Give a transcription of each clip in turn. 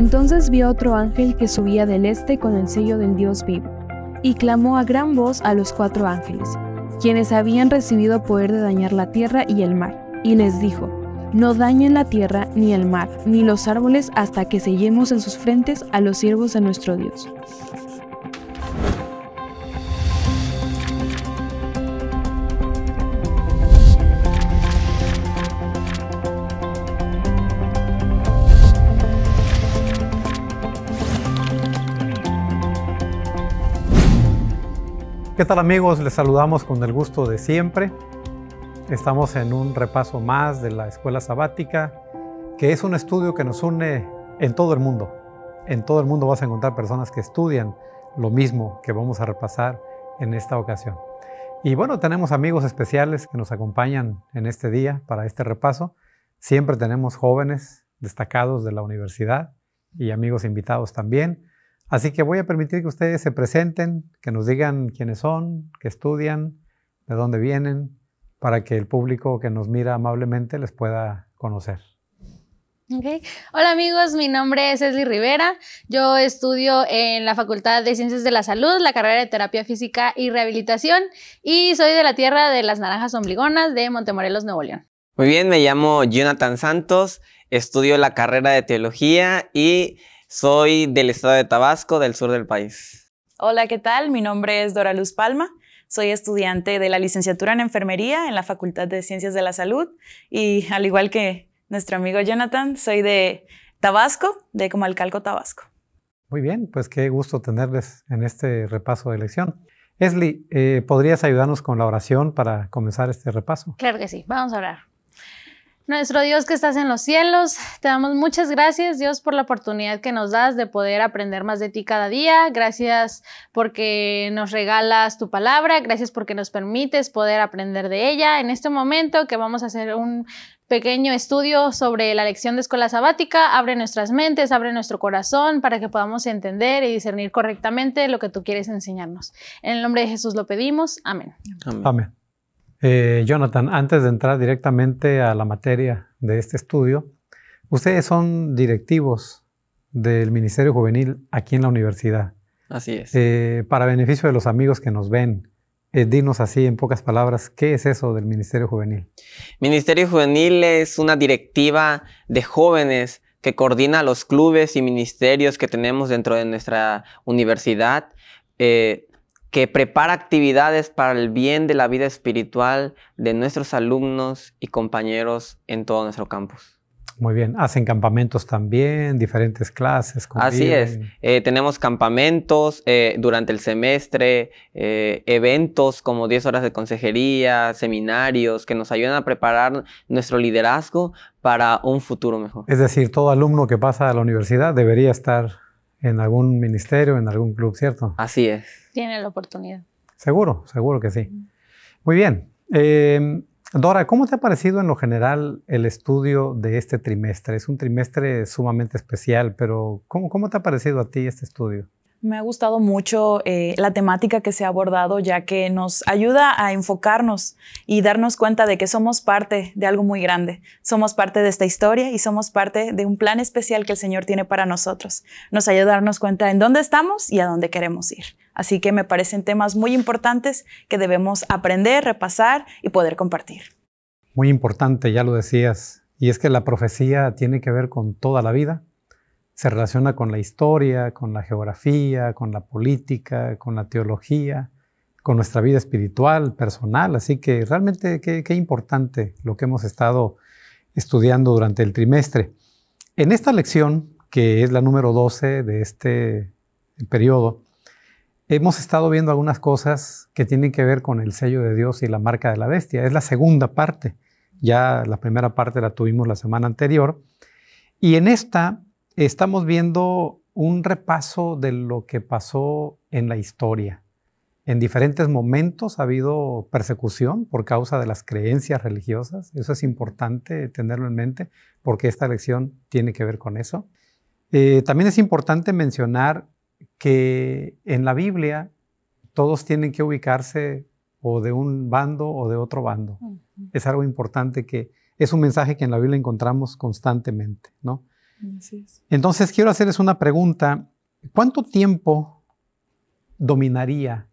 Entonces vio otro ángel que subía del este con el sello del Dios vivo, y clamó a gran voz a los cuatro ángeles, quienes habían recibido poder de dañar la tierra y el mar, y les dijo, no dañen la tierra, ni el mar, ni los árboles hasta que sellemos en sus frentes a los siervos de nuestro Dios. ¿Qué tal amigos? Les saludamos con el gusto de siempre. Estamos en un repaso más de la escuela sabática, que es un estudio que nos une en todo el mundo. En todo el mundo vas a encontrar personas que estudian lo mismo que vamos a repasar en esta ocasión. Y bueno, tenemos amigos especiales que nos acompañan en este día para este repaso. Siempre tenemos jóvenes destacados de la universidad y amigos invitados también. Así que voy a permitir que ustedes se presenten, que nos digan quiénes son, qué estudian, de dónde vienen, para que el público que nos mira amablemente les pueda conocer. Okay. Hola amigos, mi nombre es Esli Rivera. Yo estudio en la Facultad de Ciencias de la Salud, la carrera de Terapia Física y Rehabilitación y soy de la tierra de las naranjas ombligonas de Montemorelos, Nuevo León. Muy bien, me llamo Jonathan Santos, estudio la carrera de Teología y soy del estado de Tabasco, del sur del país. Hola, ¿qué tal? Mi nombre es Dora Luz Palma. Soy estudiante de la licenciatura en enfermería en la Facultad de Ciencias de la Salud y al igual que nuestro amigo Jonathan, soy de Tabasco, de Comalcalco, Tabasco. Muy bien, pues qué gusto tenerles en este repaso de lección. Esli, eh, ¿podrías ayudarnos con la oración para comenzar este repaso? Claro que sí, vamos a orar. Nuestro Dios que estás en los cielos, te damos muchas gracias Dios por la oportunidad que nos das de poder aprender más de ti cada día. Gracias porque nos regalas tu palabra, gracias porque nos permites poder aprender de ella. En este momento que vamos a hacer un pequeño estudio sobre la lección de escuela sabática, abre nuestras mentes, abre nuestro corazón para que podamos entender y discernir correctamente lo que tú quieres enseñarnos. En el nombre de Jesús lo pedimos. Amén. Amén. Eh, Jonathan, antes de entrar directamente a la materia de este estudio, ustedes son directivos del Ministerio Juvenil aquí en la universidad. Así es. Eh, para beneficio de los amigos que nos ven, eh, dinos así en pocas palabras, ¿qué es eso del Ministerio Juvenil? Ministerio Juvenil es una directiva de jóvenes que coordina los clubes y ministerios que tenemos dentro de nuestra universidad que prepara actividades para el bien de la vida espiritual de nuestros alumnos y compañeros en todo nuestro campus. Muy bien, hacen campamentos también, diferentes clases. Así es, eh, tenemos campamentos eh, durante el semestre, eh, eventos como 10 horas de consejería, seminarios que nos ayudan a preparar nuestro liderazgo para un futuro mejor. Es decir, todo alumno que pasa a la universidad debería estar en algún ministerio, en algún club, ¿cierto? Así es. Tiene la oportunidad. Seguro, seguro que sí. Muy bien. Em, Dora, ¿cómo te ha parecido en lo general el estudio de este trimestre? Es un trimestre sumamente especial, pero cómo te ha parecido a ti este estudio? Me ha gustado mucho eh, la temática que se ha abordado, ya que nos ayuda a enfocarnos y darnos cuenta de que somos parte de algo muy grande. Somos parte de esta historia y somos parte de un plan especial que el Señor tiene para nosotros. Nos ayuda a darnos cuenta en dónde estamos y a dónde queremos ir. Así que me parecen temas muy importantes que debemos aprender, repasar y poder compartir. Muy importante, ya lo decías. Y es que la profecía tiene que ver con toda la vida se relaciona con la historia, con la geografía, con la política, con la teología, con nuestra vida espiritual, personal. Así que realmente qué, importante lo que hemos estado estudiando durante el trimestre. En esta lección, que es la número 12 de este periodo, hemos estado viendo algunas cosas que tienen que ver con el sello de Dios y la marca de la bestia. Es la segunda parte. Ya la primera parte la tuvimos la semana anterior. Y en esta Estamos viendo un repaso de lo que pasó en la historia. En diferentes momentos ha habido persecución por causa de las creencias religiosas. Eso es importante tenerlo en mente porque esta lección tiene que ver con eso. Eh, también es importante mencionar que en la Biblia todos tienen que ubicarse o de un bando o de otro bando. Es algo importante que es un mensaje que en la Biblia encontramos constantemente, ¿no? Entonces quiero hacerles una pregunta. ¿Cuánto tiempo dominaría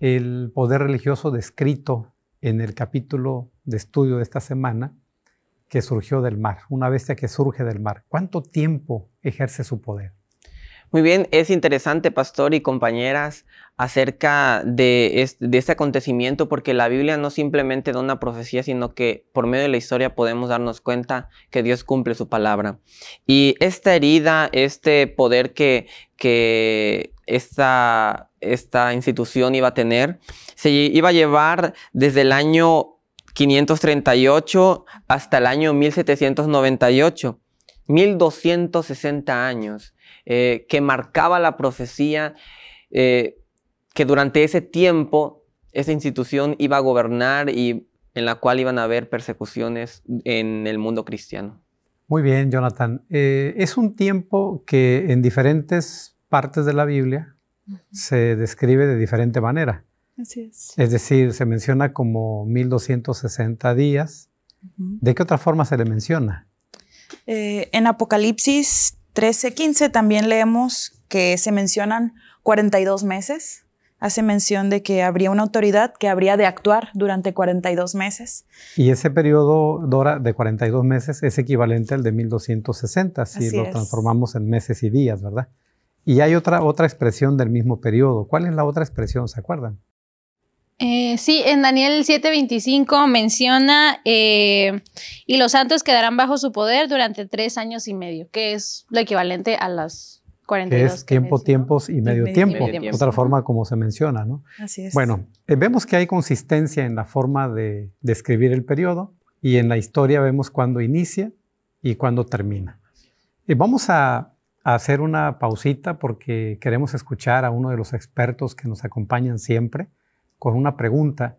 el poder religioso descrito en el capítulo de estudio de esta semana que surgió del mar, una bestia que surge del mar? ¿Cuánto tiempo ejerce su poder? Muy bien, es interesante, pastor y compañeras, acerca de este, acontecimiento, porque la Biblia no simplemente da una profecía, sino que por medio de la historia podemos darnos cuenta que Dios cumple su palabra. Y esta herida, este poder que, esta, esta institución iba a tener, se iba a llevar desde el año 538 hasta el año 1798, 1260 años. Eh, que marcaba la profecía, eh, que durante ese tiempo esa institución iba a gobernar y en la cual iban a haber persecuciones en el mundo cristiano. Muy bien, Jonathan. Eh, es un tiempo que en diferentes partes de la Biblia se describe de diferente manera. Así es. Es decir, se menciona como 1260 días. ¿De qué otra forma se le menciona? en Apocalipsis 13.15 también leemos que se mencionan 42 meses. Hace mención de que habría una autoridad que habría de actuar durante 42 meses. Y ese periodo, Dora, de 42 meses es equivalente al de 1260, si lo transformamos en meses y días, ¿verdad? Y hay otra, otra expresión del mismo periodo. ¿Cuál es la otra expresión? ¿Se acuerdan? Eh, sí, en Daniel 7:25 menciona, eh, y los santos quedarán bajo su poder durante tres años y medio, que es lo equivalente a las cuarenta y es tiempo, tiempos y medio, tiempo, otra forma como se menciona, ¿no? Así es. Bueno, eh, vemos que hay consistencia en la forma de describir el periodo y en la historia vemos cuándo inicia y cuándo termina. vamos a hacer una pausita porque queremos escuchar a uno de los expertos que nos acompañan siempre con una pregunta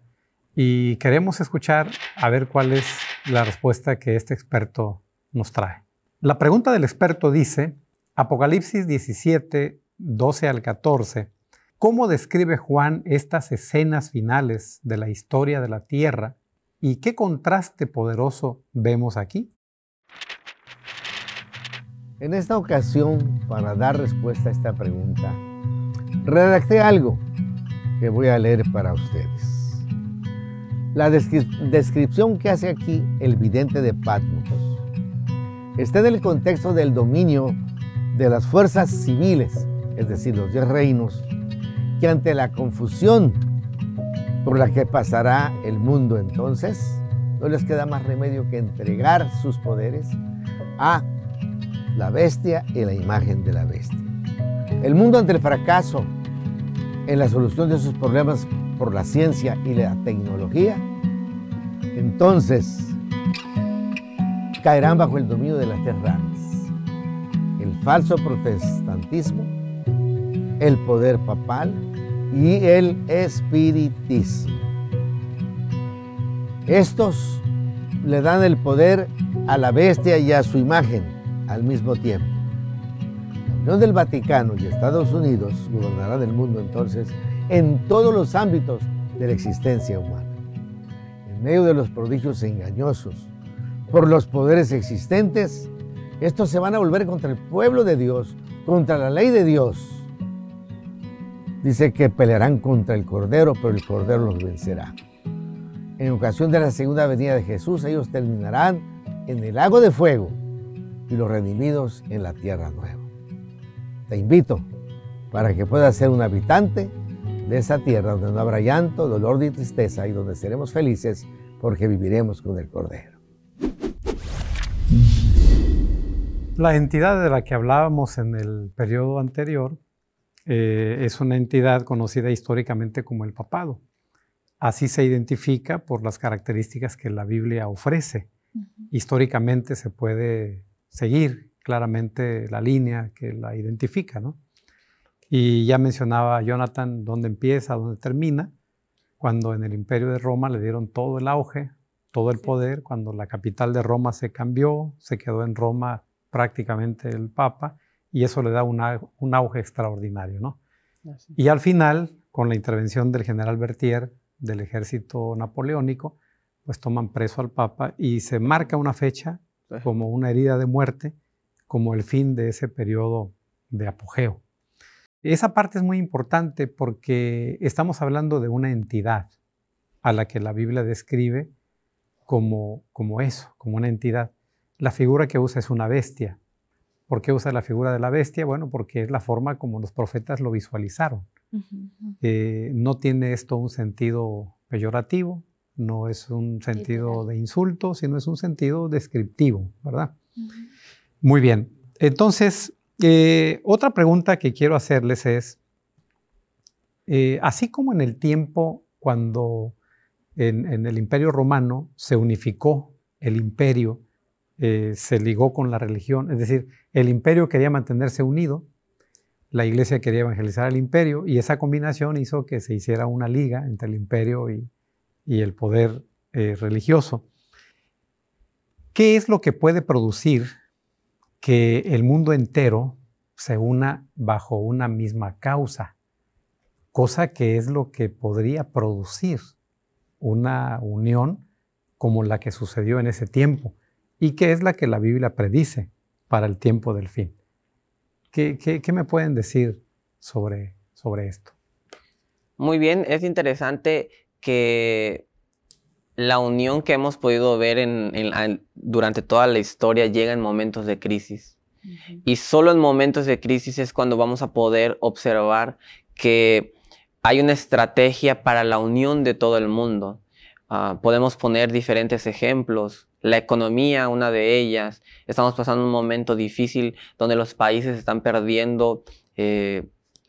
y queremos escuchar a ver cuál es la respuesta que este experto nos trae. La pregunta del experto dice, Apocalipsis 17, 12 al 14, ¿cómo describe Juan estas escenas finales de la historia de la tierra y qué contraste poderoso vemos aquí? En esta ocasión, para dar respuesta a esta pregunta, redacté algo que voy a leer para ustedes. La descripción que hace aquí el vidente de Patmos está en el contexto del dominio de las fuerzas civiles, es decir, los diez reinos, que ante la confusión por la que pasará el mundo entonces, no les queda más remedio que entregar sus poderes a la bestia y la imagen de la bestia. El mundo ante el fracaso en la solución de sus problemas por la ciencia y la tecnología, entonces caerán bajo el dominio de las tres El falso protestantismo, el poder papal y el espiritismo. Estos le dan el poder a la bestia y a su imagen al mismo tiempo. Unión del Vaticano y Estados Unidos gobernarán el mundo entonces en todos los ámbitos de la existencia humana. En medio de los prodigios engañosos por los poderes existentes, estos se van a volver contra el pueblo de Dios, contra la ley de Dios. Dice que pelearán contra el Cordero, pero el Cordero los vencerá. En ocasión de la segunda venida de Jesús, ellos terminarán en el lago de fuego y los redimidos en la tierra nueva invito para que pueda ser un habitante de esa tierra donde no habrá llanto, dolor ni tristeza y donde seremos felices porque viviremos con el Cordero. La entidad de la que hablábamos en el periodo anterior eh, es una entidad conocida históricamente como el papado. Así se identifica por las características que la Biblia ofrece. Históricamente se puede seguir claramente la línea que la identifica, ¿no? Y ya mencionaba Jonathan dónde empieza, dónde termina, cuando en el imperio de Roma le dieron todo el auge, todo el poder, cuando la capital de Roma se cambió, se quedó en Roma prácticamente el Papa, y eso le da un auge extraordinario, ¿no? Y al final, con la intervención del general Berthier del ejército napoleónico, pues toman preso al Papa y se marca una fecha como una herida de muerte como el fin de ese periodo de apogeo. Esa parte es muy importante porque estamos hablando de una entidad a la que la Biblia describe como, como eso, como una entidad. La figura que usa es una bestia. ¿Por qué usa la figura de la bestia? Bueno, porque es la forma como los profetas lo visualizaron. Eh, no tiene esto un sentido peyorativo, no es un sentido de insulto, sino es un sentido descriptivo, ¿verdad? Muy bien. Entonces, eh, otra pregunta que quiero hacerles es, eh, así como en el tiempo cuando en, el imperio romano se unificó el imperio, eh, se ligó con la religión, es decir, el imperio quería mantenerse unido, la iglesia quería evangelizar al imperio y esa combinación hizo que se hiciera una liga entre el imperio y, el poder religioso. ¿Qué es lo que puede producir que el mundo entero se una bajo una misma causa, cosa que es lo que podría producir una unión como la que sucedió en ese tiempo y que es la que la Biblia predice para el tiempo del fin. ¿Qué, me pueden decir sobre, sobre esto? Muy bien, es interesante que la unión que hemos podido ver durante toda la historia llega en momentos de crisis. Y solo en momentos de crisis es cuando vamos a poder observar que hay una estrategia para la unión de todo el mundo. Ah, podemos poner diferentes ejemplos. La economía, una de ellas. Estamos pasando un momento difícil donde los países están perdiendo eh,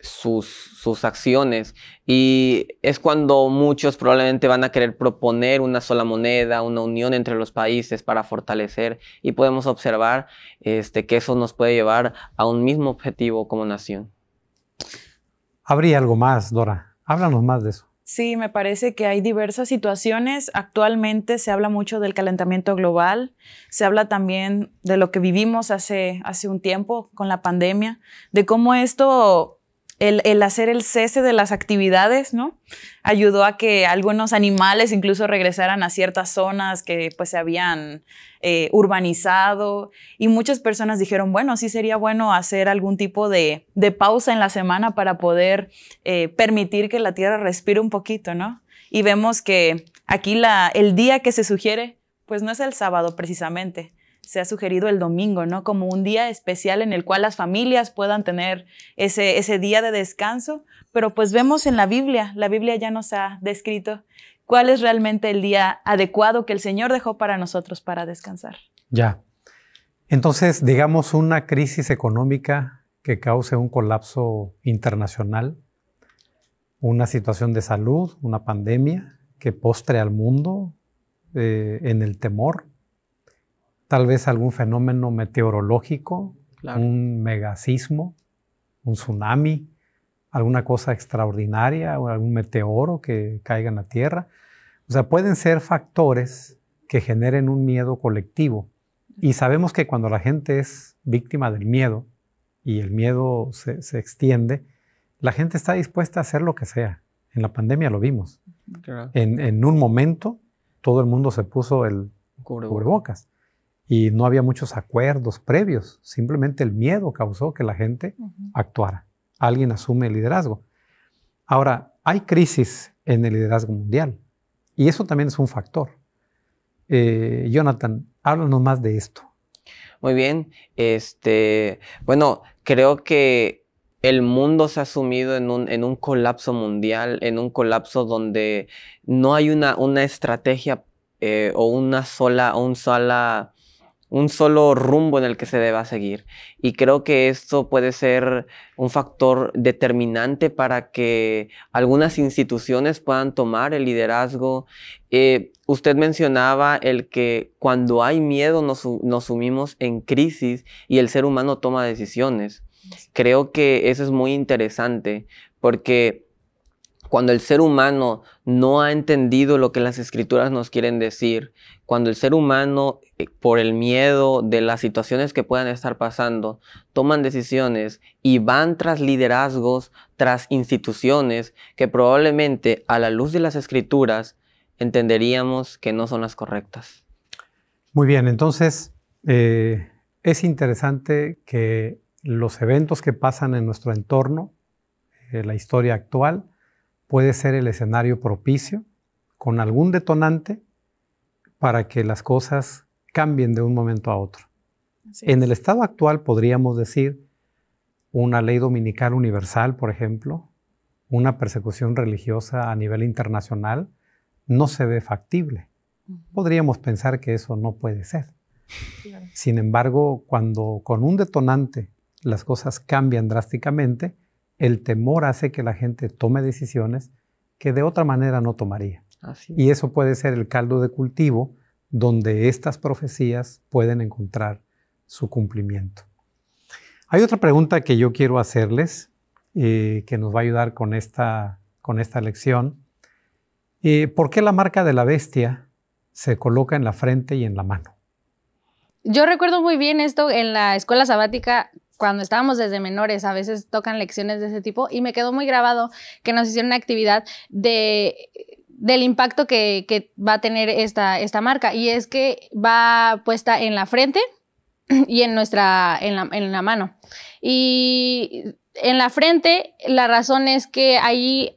sus, sus acciones. Y es cuando muchos probablemente van a querer proponer una sola moneda, una unión entre los países para fortalecer. Y podemos observar este, que eso nos puede llevar a un mismo objetivo como nación. Habría algo más, Dora. Háblanos más de eso. Sí, me parece que hay diversas situaciones. Actualmente se habla mucho del calentamiento global, se habla también de lo que vivimos hace, hace un tiempo con la pandemia, de cómo esto el, hacer el cese de las actividades, ¿no? Ayudó a que algunos animales incluso regresaran a ciertas zonas que pues se habían eh, urbanizado y muchas personas dijeron, bueno, sí sería bueno hacer algún tipo de, de pausa en la semana para poder eh, permitir que la tierra respire un poquito, ¿no? Y vemos que aquí el día que se sugiere, pues no es el sábado precisamente, se ha sugerido el domingo, ¿no? Como un día especial en el cual las familias puedan tener ese, día de descanso, pero pues vemos en la Biblia, la Biblia ya nos ha descrito cuál es realmente el día adecuado que el Señor dejó para nosotros para descansar. Ya. Entonces, digamos una crisis económica que cause un colapso internacional, una situación de salud, una pandemia que postre al mundo eh, en el temor tal vez algún fenómeno meteorológico, un megasismo, un tsunami, alguna cosa extraordinaria o algún meteoro que caiga en la Tierra. O sea, pueden ser factores que generen un miedo colectivo. Y sabemos que cuando la gente es víctima del miedo y el miedo se, extiende, la gente está dispuesta a hacer lo que sea. En la pandemia lo vimos. En, un momento todo el mundo se puso el cubrebocas y no había muchos acuerdos previos, simplemente el miedo causó que la gente actuara. Alguien asume el liderazgo. Ahora, hay crisis en el liderazgo mundial y eso también es un factor. Eh, Jonathan, háblanos más de esto. Muy bien, este, bueno, creo que el mundo se ha sumido en un, en un colapso mundial, en un colapso donde no hay una, una estrategia eh, o una sola, un sola un solo rumbo en el que se deba seguir. Y creo que esto puede ser un factor determinante para que algunas instituciones puedan tomar el liderazgo. Eh, usted mencionaba el que cuando hay miedo nos sumimos en crisis y el ser humano toma decisiones. Creo que eso es muy interesante porque cuando el ser humano no ha entendido lo que las escrituras nos quieren decir cuando el ser humano, eh, por el miedo de las situaciones que puedan estar pasando, toman decisiones y van tras liderazgos, tras instituciones que probablemente a la luz de las escrituras entenderíamos que no son las correctas. Muy bien, entonces eh, es interesante que los eventos que pasan en nuestro entorno, eh, la historia actual, puede ser el escenario propicio con algún detonante para que las cosas cambien de un momento a otro. En el estado actual podríamos decir una ley dominical universal, por ejemplo, una persecución religiosa a nivel internacional, no se ve factible. Podríamos pensar que eso no puede ser. Sin embargo, cuando con un detonante las cosas cambian drásticamente, el temor hace que la gente tome decisiones que de otra manera no tomaría. Y eso puede ser el caldo de cultivo donde estas profecías pueden encontrar su cumplimiento. Hay otra pregunta que yo quiero hacerles, eh, que nos va a ayudar con esta, con esta lección. Eh, ¿Por qué la marca de la bestia se coloca en la frente y en la mano? Yo recuerdo muy bien esto en la escuela sabática cuando estábamos desde menores, a veces tocan lecciones de ese tipo y me quedó muy grabado que nos hicieron una actividad de del impacto que, va a tener esta, marca y es que va puesta en la frente y en nuestra en la, en la mano. Y en la frente la razón es que ahí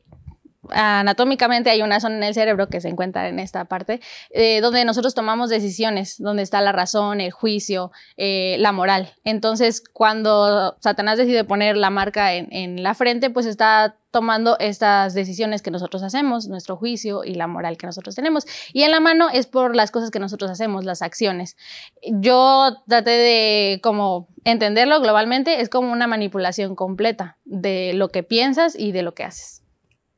anatómicamente hay una zona en el cerebro que se encuentra en esta parte, eh, donde nosotros tomamos decisiones, donde está la razón, el juicio, eh, la moral. Entonces, cuando Satanás decide poner la marca en, la frente, pues está tomando estas decisiones que nosotros hacemos, nuestro juicio y la moral que nosotros tenemos. Y en la mano es por las cosas que nosotros hacemos, las acciones. Yo traté de como entenderlo globalmente, es como una manipulación completa de lo que piensas y de lo que haces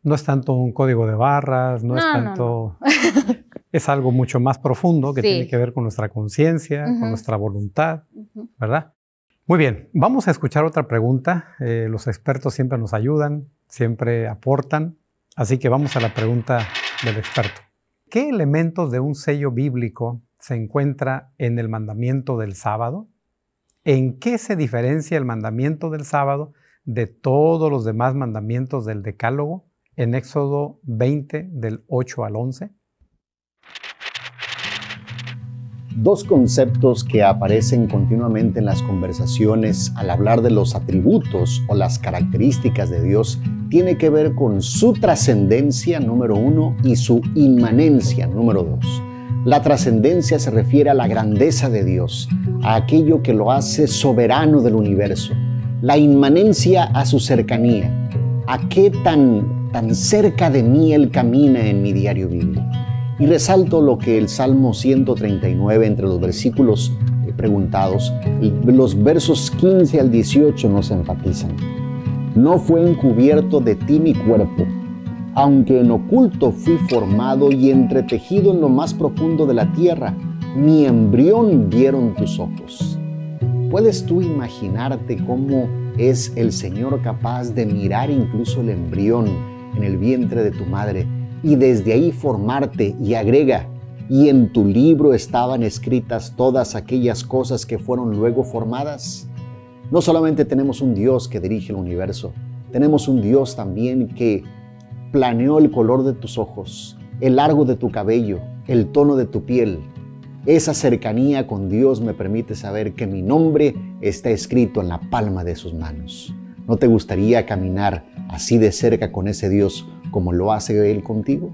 no es tanto un código de barras, no, es tanto... es algo mucho más profundo que tiene que ver con nuestra conciencia, con nuestra voluntad, ¿verdad? Muy bien, vamos a escuchar otra pregunta. Eh, los expertos siempre nos ayudan, siempre aportan, así que vamos a la pregunta del experto. ¿Qué elementos de un sello bíblico se encuentra en el mandamiento del sábado? ¿En qué se diferencia el mandamiento del sábado de todos los demás mandamientos del decálogo? en Éxodo 20 del 8 al 11? Dos conceptos que aparecen continuamente en las conversaciones al hablar de los atributos o las características de Dios tiene que ver con su trascendencia número uno y su inmanencia número dos. La trascendencia se refiere a la grandeza de Dios, a aquello que lo hace soberano del universo, la inmanencia a su cercanía, a qué tan tan cerca de mí Él camina en mi diario vivir. Y resalto lo que el Salmo 139, entre los versículos eh, preguntados, los versos 15 al 18 nos enfatizan. No fue encubierto de ti mi cuerpo, aunque en oculto fui formado y entretejido en lo más profundo de la tierra, mi embrión vieron tus ojos. ¿Puedes tú imaginarte cómo es el Señor capaz de mirar incluso el embrión en el vientre de tu madre y desde ahí formarte y agrega, y en tu libro estaban escritas todas aquellas cosas que fueron luego formadas. No solamente tenemos un Dios que dirige el universo, tenemos un Dios también que planeó el color de tus ojos, el largo de tu cabello, el tono de tu piel. Esa cercanía con Dios me permite saber que mi nombre está escrito en la palma de sus manos. ¿No te gustaría caminar así de cerca con ese Dios como lo hace Él contigo?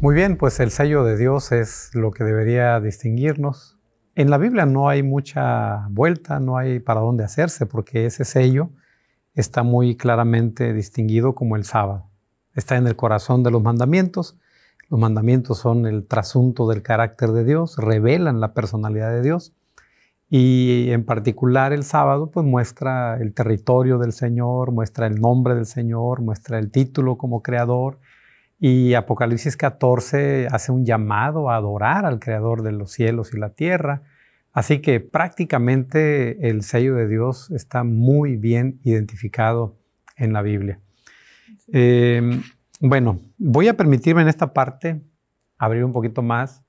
Muy bien, pues el sello de Dios es lo que debería distinguirnos. En la Biblia no hay mucha vuelta, no hay para dónde hacerse, porque ese sello está muy claramente distinguido como el sábado. Está en el corazón de los mandamientos. Los mandamientos son el trasunto del carácter de Dios, revelan la personalidad de Dios. Y en particular el sábado, pues muestra el territorio del Señor, muestra el nombre del Señor, muestra el título como creador. Y Apocalipsis 14 hace un llamado a adorar al creador de los cielos y la tierra. Así que prácticamente el sello de Dios está muy bien identificado en la Biblia. Em, bueno, voy a permitirme en esta parte abrir un poquito más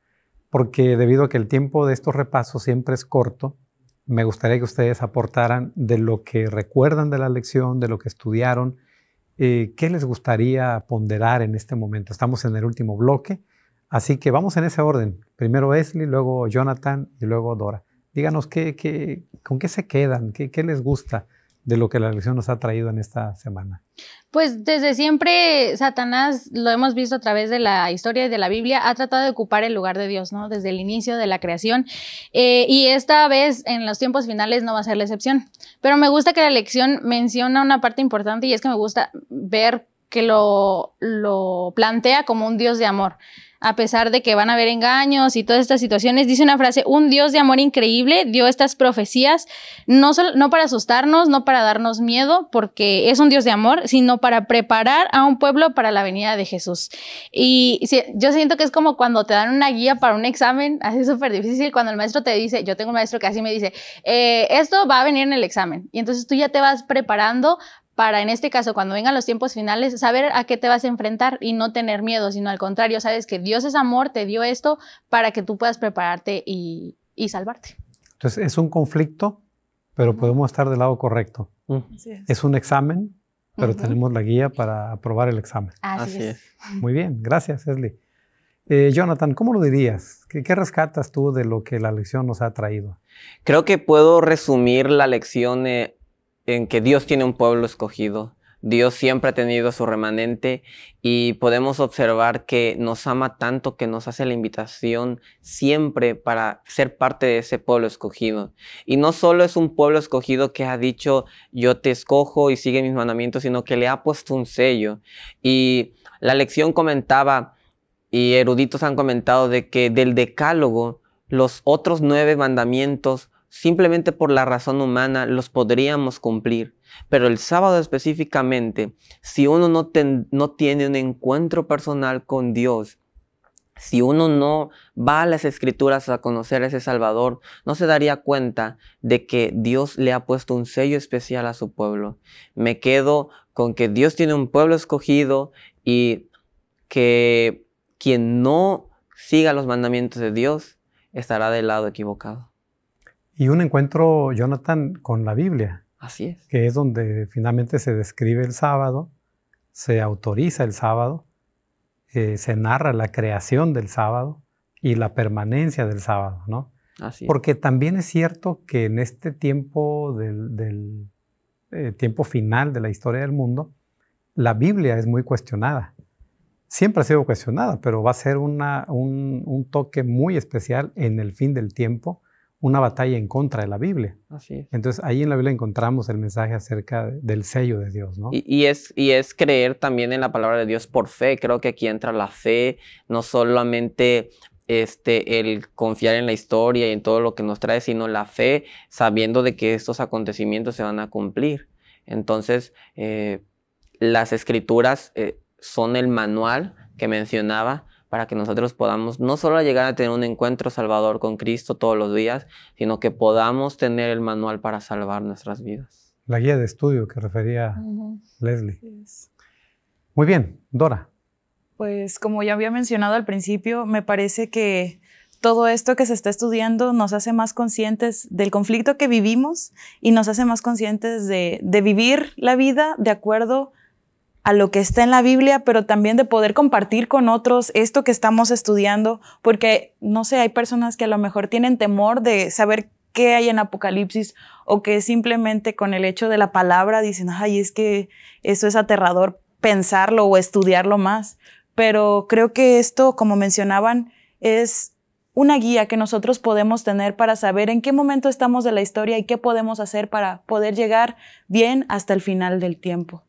porque debido a que el tiempo de estos repasos siempre es corto, me gustaría que ustedes aportaran de lo que recuerdan de la lección, de lo que estudiaron, eh, qué les gustaría ponderar en este momento. Estamos en el último bloque, así que vamos en ese orden. Primero Wesley, luego Jonathan y luego Dora. Díganos qué, con qué se quedan, qué les gusta de lo que la lección nos ha traído en esta semana? Pues desde siempre Satanás, lo hemos visto a través de la historia y de la Biblia, ha tratado de ocupar el lugar de Dios, ¿no? Desde el inicio de la creación. Eh, y esta vez en los tiempos finales no va a ser la excepción. Pero me gusta que la lección menciona una parte importante y es que me gusta ver que lo, lo plantea como un Dios de amor a pesar de que van a haber engaños y todas estas situaciones. Dice una frase, un Dios de amor increíble dio estas profecías, no, solo, no para asustarnos, no para darnos miedo, porque es un Dios de amor, sino para preparar a un pueblo para la venida de Jesús. Y yo siento que es como cuando te dan una guía para un examen, así súper difícil, cuando el maestro te dice, yo tengo un maestro que así me dice, eh, esto va a venir en el examen. Y entonces tú ya te vas preparando para en este caso, cuando vengan los tiempos finales, saber a qué te vas a enfrentar y no tener miedo, sino al contrario, sabes que Dios es amor, te dio esto para que tú puedas prepararte y, salvarte. Entonces, es un conflicto, pero podemos estar del lado correcto. es. un examen, pero tenemos la guía para aprobar el examen. Así, es. Muy bien, gracias, Esli. Eh, Jonathan, ¿cómo lo dirías? ¿Qué, rescatas tú de lo que la lección nos ha traído? Creo que puedo resumir la lección eh, en que Dios tiene un pueblo escogido, Dios siempre ha tenido su remanente y podemos observar que nos ama tanto que nos hace la invitación siempre para ser parte de ese pueblo escogido. Y no solo es un pueblo escogido que ha dicho yo te escojo y sigue mis mandamientos, sino que le ha puesto un sello. Y la lección comentaba, y eruditos han comentado, de que del decálogo los otros nueve mandamientos simplemente por la razón humana los podríamos cumplir. Pero el sábado específicamente, si uno no, tiene un encuentro personal con Dios, si uno no va a las escrituras a conocer a ese Salvador, no se daría cuenta de que Dios le ha puesto un sello especial a su pueblo. Me quedo con que Dios tiene un pueblo escogido y que quien no siga los mandamientos de Dios estará del lado equivocado. Y un encuentro, Jonathan, con la Biblia. Así es. Que es donde finalmente se describe el sábado, se autoriza el sábado, eh, se narra la creación del sábado y la permanencia del sábado, ¿no? Así Porque también es cierto que en este tiempo del, eh, tiempo final de la historia del mundo, la Biblia es muy cuestionada. Siempre ha sido cuestionada, pero va a ser un, un toque muy especial en el fin del tiempo una batalla en contra de la Biblia. Entonces ahí en la Biblia encontramos el mensaje acerca del sello de Dios, Y, es, creer también en la palabra de Dios por fe. Creo que aquí entra la fe, no solamente este, el confiar en la historia y en todo lo que nos trae, sino la fe, sabiendo de que estos acontecimientos se van a cumplir. Entonces, eh, las escrituras eh, son el manual que mencionaba para que nosotros podamos no solo llegar a tener un encuentro salvador con Cristo todos los días, sino que podamos tener el manual para salvar nuestras vidas. La guía de estudio que refería Leslie. Muy bien, Dora. Pues como ya había mencionado al principio, me parece que todo esto que se está estudiando nos hace más conscientes del conflicto que vivimos y nos hace más conscientes de, de vivir la vida de acuerdo a lo que está en la Biblia, pero también de poder compartir con otros esto que estamos estudiando, porque, no sé, hay personas que a lo mejor tienen temor de saber qué hay en Apocalipsis o que simplemente con el hecho de la palabra dicen, ay, es que eso es aterrador pensarlo o estudiarlo más. Pero creo que esto, como mencionaban, es una guía que nosotros podemos tener para saber en qué momento estamos de la historia y qué podemos hacer para poder llegar bien hasta el final del tiempo.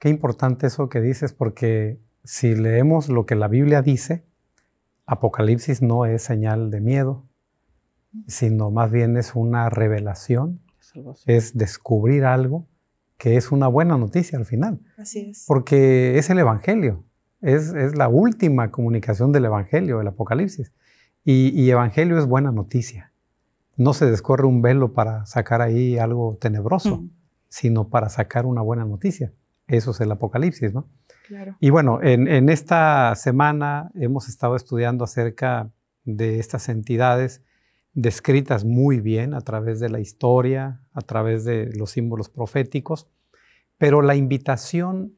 Qué importante eso que dices, porque si leemos lo que la Biblia dice, Apocalipsis no es señal de miedo, sino más bien es una revelación, es descubrir algo que es una buena noticia al final. Así es. Porque es el Evangelio, es, es la última comunicación del Evangelio, el Apocalipsis. Y, Evangelio es buena noticia. No se descorre un velo para sacar ahí algo tenebroso, mm. sino para sacar una buena noticia. Eso es el Apocalipsis, ¿no? Y bueno, en, esta semana hemos estado estudiando acerca de estas entidades descritas muy bien a través de la historia, a través de los símbolos proféticos, pero la invitación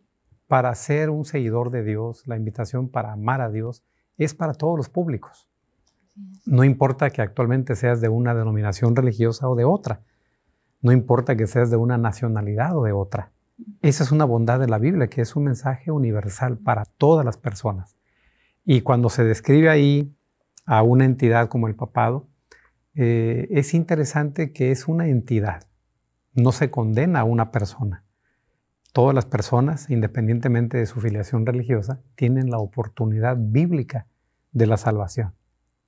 para ser un seguidor de Dios, la invitación para amar a Dios, es para todos los públicos. No importa que actualmente seas de una denominación religiosa o de otra, no importa que seas de una nacionalidad o de otra. Esa es una bondad de la Biblia, que es un mensaje universal para todas las personas. Y cuando se describe ahí a una entidad como el papado, eh, es interesante que es una entidad, no se condena a una persona. Todas las personas, independientemente de su filiación religiosa, tienen la oportunidad bíblica de la salvación.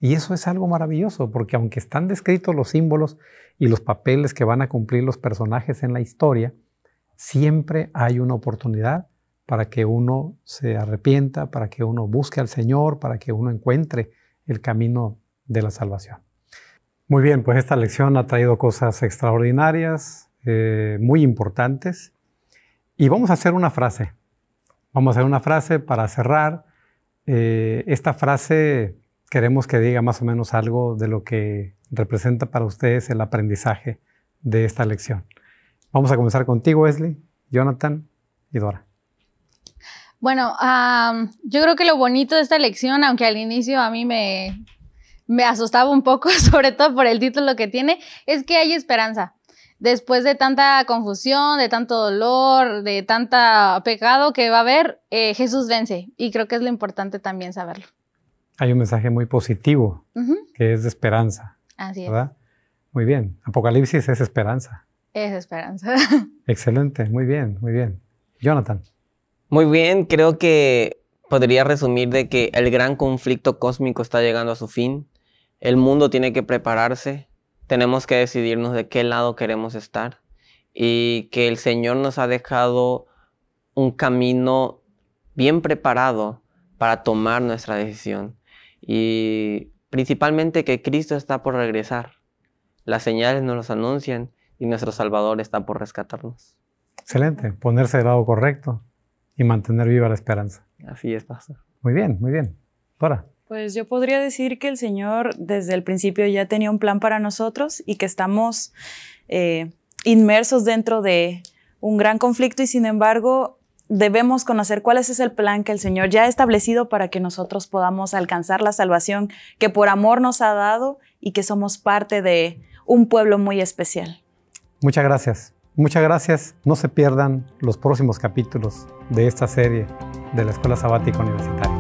Y eso es algo maravilloso, porque aunque están descritos los símbolos y los papeles que van a cumplir los personajes en la historia, siempre hay una oportunidad para que uno se arrepienta, para que uno busque al Señor, para que uno encuentre el camino de la salvación. Muy bien, pues esta lección ha traído cosas extraordinarias, eh, muy importantes. Y vamos a hacer una frase. Vamos a hacer una frase para cerrar. Eh, esta frase queremos que diga más o menos algo de lo que representa para ustedes el aprendizaje de esta lección. Vamos a comenzar contigo, Wesley, Jonathan y Dora. Bueno, yo creo que lo bonito de esta lección, aunque al inicio a mí me, asustaba un poco, sobre todo por el título que tiene, es que hay esperanza. Después de tanta confusión, de tanto dolor, de tanta pecado que va a haber, eh, Jesús vence. Y creo que es lo importante también saberlo. Hay un mensaje muy positivo, que es de esperanza. Así es. Muy bien. Apocalipsis es esperanza. Es esperanza. Excelente, muy bien, muy bien. Jonathan. Muy bien, creo que podría resumir de que el gran conflicto cósmico está llegando a su fin. El mundo tiene que prepararse. Tenemos que decidirnos de qué lado queremos estar. Y que el Señor nos ha dejado un camino bien preparado para tomar nuestra decisión. Y principalmente que Cristo está por regresar. Las señales nos los anuncian y nuestro Salvador está por rescatarnos. Excelente, ponerse del lado correcto y mantener viva la esperanza. Así es, Pastor. Muy bien, muy bien. ahora Pues yo podría decir que el Señor desde el principio ya tenía un plan para nosotros y que estamos eh, inmersos dentro de un gran conflicto y sin embargo debemos conocer cuál es el plan que el Señor ya ha establecido para que nosotros podamos alcanzar la salvación que por amor nos ha dado y que somos parte de un pueblo muy especial. Muchas gracias. Muchas gracias. No se pierdan los próximos capítulos de esta serie de la Escuela Sabática Universitaria.